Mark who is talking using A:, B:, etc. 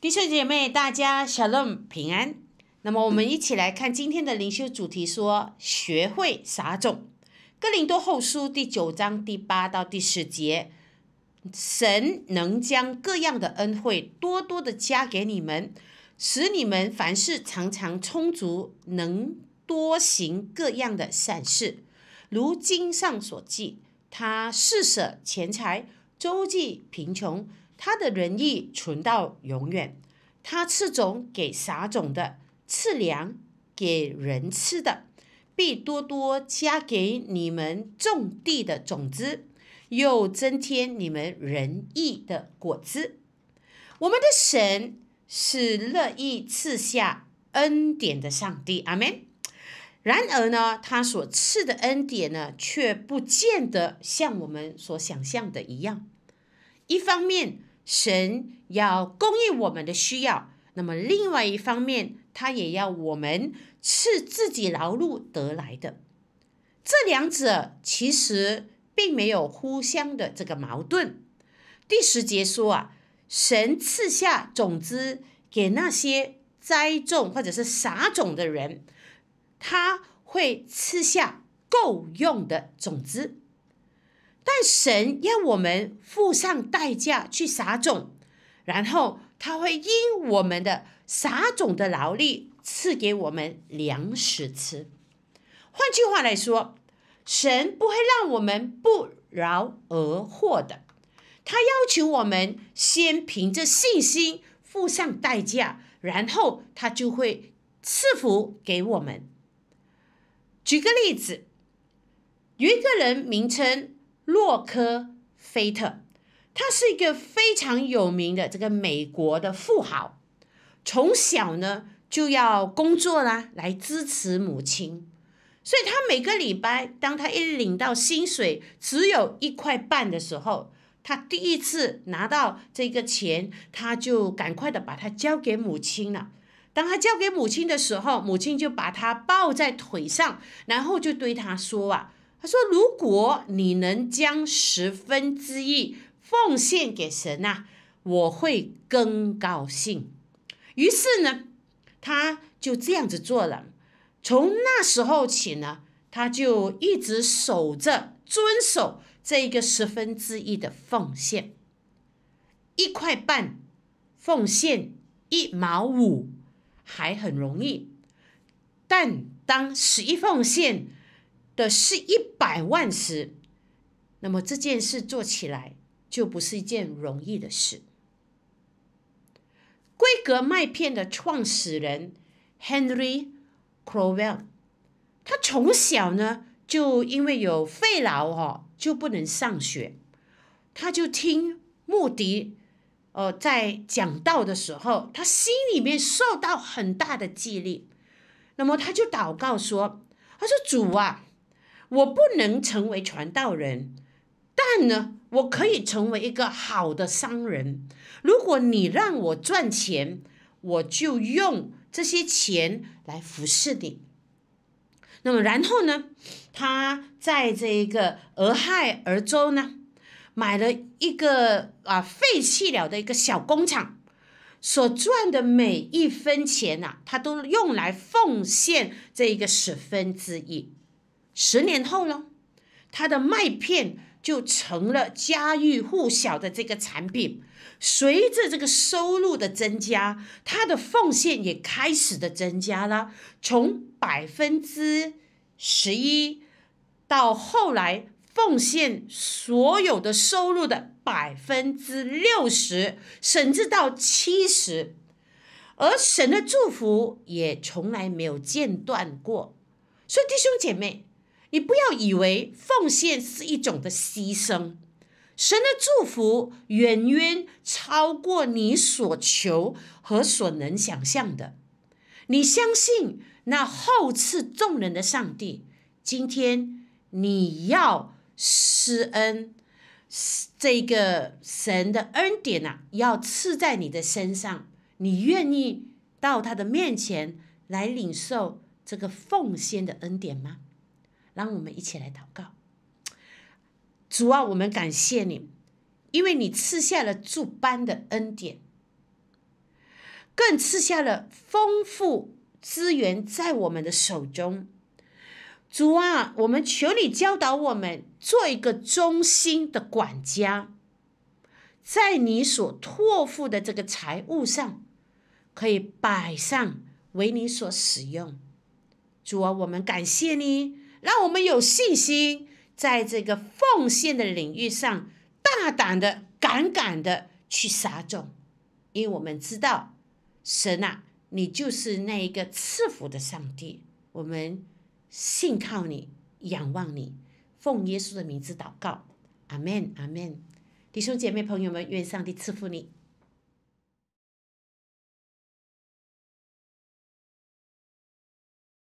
A: 弟兄姐妹，大家 shalom 平安。那么，我们一起来看今天的灵修主题：说学会撒种。哥林多后书第九章第八到第十节，神能将各样的恩惠多多的加给你们，使你们凡事常常充足，能多行各样的善事。如经上所记，他施舍钱财，周济贫穷。他的仁义存到永远，他赐种给撒种的，赐粮给人吃的，必多多加给你们种地的种子，又增添你们仁义的果子。我们的神是乐意赐下恩典的上帝，阿门。然而呢，他所赐的恩典呢，却不见得像我们所想象的一样。一方面，神要供应我们的需要，那么另外一方面，他也要我们是自己劳碌得来的。这两者其实并没有互相的这个矛盾。第十节说啊，神赐下种子给那些栽种或者是撒种的人，他会赐下够用的种子。但神让我们付上代价去撒种，然后他会因我们的撒种的劳力赐给我们粮食吃。换句话来说，神不会让我们不劳而获的，他要求我们先凭着信心付上代价，然后他就会赐福给我们。举个例子，有一个人名称。洛克菲特，他是一个非常有名的这个美国的富豪，从小呢就要工作啦来支持母亲，所以他每个礼拜，当他一领到薪水只有一块半的时候，他第一次拿到这个钱，他就赶快的把它交给母亲了。当他交给母亲的时候，母亲就把他抱在腿上，然后就对他说啊。他说：“如果你能将十分之一奉献给神呐，我会更高兴。”于是呢，他就这样子做了。从那时候起呢，他就一直守着、遵守这一个十分之一的奉献。一块半奉献一毛五还很容易，但当十一奉献。的是一百万时，那么这件事做起来就不是一件容易的事。规格麦片的创始人 Henry Crowell，他从小呢就因为有肺痨哈就不能上学，他就听牧笛哦在讲道的时候，他心里面受到很大的激励，那么他就祷告说：“他说主啊。”我不能成为传道人，但呢，我可以成为一个好的商人。如果你让我赚钱，我就用这些钱来服侍你。那么，然后呢，他在这个俄亥俄州呢，买了一个啊废弃了的一个小工厂，所赚的每一分钱呐，他都用来奉献这一个十分之一。十年后呢，他的麦片就成了家喻户晓的这个产品。随着这个收入的增加，他的奉献也开始的增加了，从百分之十一到后来奉献所有的收入的百分之六十，甚至到七十。而神的祝福也从来没有间断过。所以弟兄姐妹。你不要以为奉献是一种的牺牲，神的祝福远远超过你所求和所能想象的。你相信那厚赐众人的上帝？今天你要施恩，这个神的恩典啊，要赐在你的身上。你愿意到他的面前来领受这个奉献的恩典吗？让我们一起来祷告。主啊，我们感谢你，因为你赐下了助班的恩典，更赐下了丰富资源在我们的手中。主啊，我们求你教导我们做一个忠心的管家，在你所托付的这个财务上，可以摆上为你所使用。主啊，我们感谢你。让我们有信心，在这个奉献的领域上大胆的、敢敢的去撒种，因为我们知道神啊，你就是那一个赐福的上帝。我们信靠你，仰望你，奉耶稣的名字祷告，阿门，阿门。弟兄姐妹朋友们，愿上帝赐福你。